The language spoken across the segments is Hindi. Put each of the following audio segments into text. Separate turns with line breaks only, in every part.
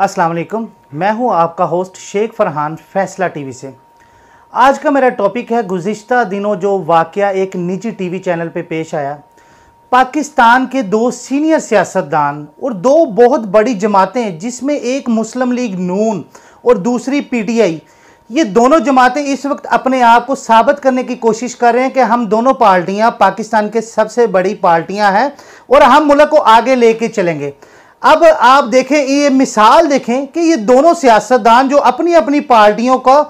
अस्सलाम वालेकुम मैं हूं आपका होस्ट शेख फरहान फैसला टीवी से आज का मेरा टॉपिक है गुज्त दिनों जो वाक़ एक निजी टीवी चैनल पे पेश आया पाकिस्तान के दो सीनियर सियासतदान और दो बहुत बड़ी जमातें जिसमें एक मुस्लिम लीग नून और दूसरी पीटीआई ये दोनों जमातें इस वक्त अपने आप को साबित करने की कोशिश कर रहे हैं कि हम दोनों पार्टियां पाकिस्तान के सबसे बड़ी पार्टियां हैं और हम मुल्क को आगे लेके चलेंगे अब आप देखें ये मिसाल देखें कि ये दोनों सियासतदान जो अपनी अपनी पार्टियों का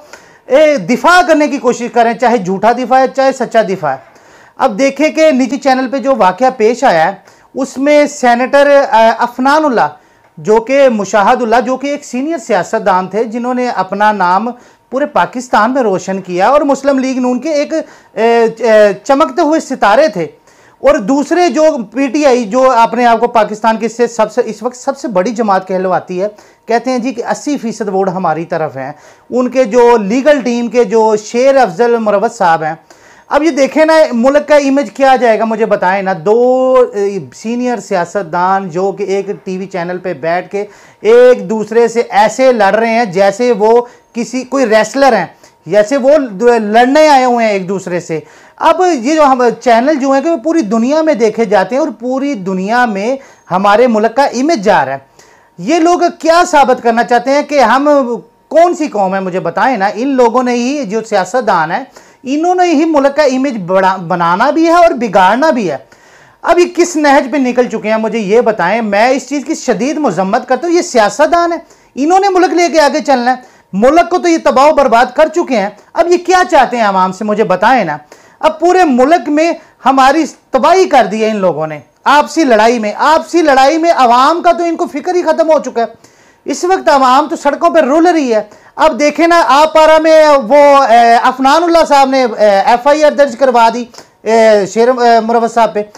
दिफा करने की कोशिश करें चाहे झूठा दिफा है चाहे सच्चा दिफा है अब देखें कि निजी चैनल पे जो वाक़ पेश आया है उसमें सेनेटर अफनानुल्ला जो कि मुशाहदुल्ला जो कि एक सीनियर सियासतदान थे जिन्होंने अपना नाम पूरे पाकिस्तान में रोशन किया और मुस्लिम लीग नून के एक चमकते हुए सितारे थे और दूसरे जो पीटीआई जो अपने आप को पाकिस्तान की से सबसे इस वक्त सबसे बड़ी जमात कहलवाती है कहते हैं जी कि 80 फीसद वोट हमारी तरफ हैं उनके जो लीगल टीम के जो शेर अफजल मुरवत साहब हैं अब ये देखें ना मुल्क का इमेज क्या जाएगा मुझे बताएं ना दो सीनियर सियासतदान जो कि एक टीवी चैनल पे बैठ के एक दूसरे से ऐसे लड़ रहे हैं जैसे वो किसी कोई रेसलर हैं जैसे वो लड़ने आए हुए हैं एक दूसरे से अब ये जो हम चैनल जो हैं कि वो पूरी दुनिया में देखे जाते हैं और पूरी दुनिया में हमारे मुल्क का इमेज जा रहा है ये लोग क्या साबित करना चाहते हैं कि हम कौन सी कौम है मुझे बताएं ना इन लोगों ने ही जो सियासतदान है इन्होंने ही मुल्क का इमेज बड़ा बनाना भी है और बिगाड़ना भी है अब ये किस नहज पे निकल चुके हैं मुझे ये बताएं मैं इस चीज़ की शदीद मजम्मत करता हूँ ये सियासतदान है इन्होंने मुल्क लेके आगे चलना है मुल्क को तो ये तबाह बर्बाद कर चुके हैं अब ये क्या चाहते हैं आवाम से मुझे बताएं ना अब पूरे मुल्क में हमारी तबाही कर दी है इन लोगों ने आपसी लड़ाई में आपसी लड़ाई में आवाम का तो इनको फिक्र ही ख़त्म हो चुका है इस वक्त आवाम तो सड़कों पर रुल रही है अब देखें ना आप पारा में वो अफनान साहब ने एफ आई आर दर्ज करवा दी शेर मुरव साहब पे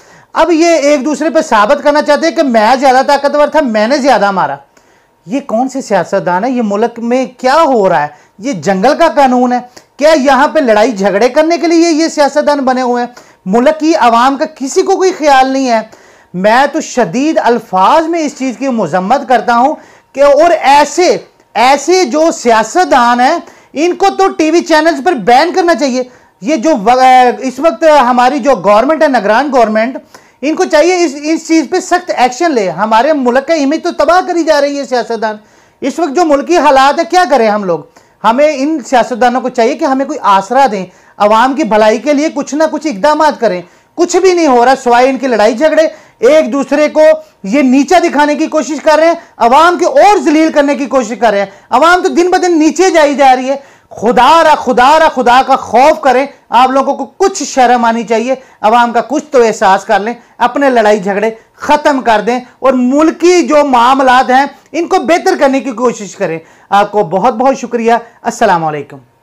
अब ये एक दूसरे पे साबित करना चाहते हैं कि मैं ज़्यादा ताकतवर था मैंने ज़्यादा मारा ये कौन से सियासतदान है ये मुल्क में क्या हो रहा है ये जंगल का कानून है क्या यहाँ पे लड़ाई झगड़े करने के लिए ये सियासतदान बने हुए हैं मुल्क की आवाम का किसी को कोई ख्याल नहीं है मैं तो शदीद अल्फाज में इस चीज़ की मजम्मत करता हूँ कि और ऐसे ऐसे जो सियासतदान हैं इनको तो टीवी चैनल्स पर बैन करना चाहिए ये जो इस वक्त हमारी जो गवर्नमेंट है नगरान गवर्नमेंट इनको चाहिए इस इस चीज़ पे सख्त एक्शन ले हमारे मुल्क का इमेज तो तबाह करी जा रही है सियासतदान इस वक्त जो मुल्की हालात है क्या करें हम लोग हमें इन सियासतदानों को चाहिए कि हमें कोई आसरा दें आवाम की भलाई के लिए कुछ ना कुछ इकदाम करें कुछ भी नहीं हो रहा सवाए इनकी लड़ाई झगड़े एक दूसरे को ये नीचा दिखाने की कोशिश कर रहे हैं अवाम के और जलील करने की कोशिश कर रहे हैं अवाम तो दिन ब दिन नीचे जाई जा रही है खुदा रा खुदा रा खुदा का खौफ करें आप लोगों को कुछ शर्म आनी चाहिए आवाम का कुछ तो एहसास कर लें अपने लड़ाई झगड़े ख़त्म कर दें और मुल्की जो मामला हैं इनको बेहतर करने की कोशिश करें आपको बहुत बहुत शुक्रिया असलकम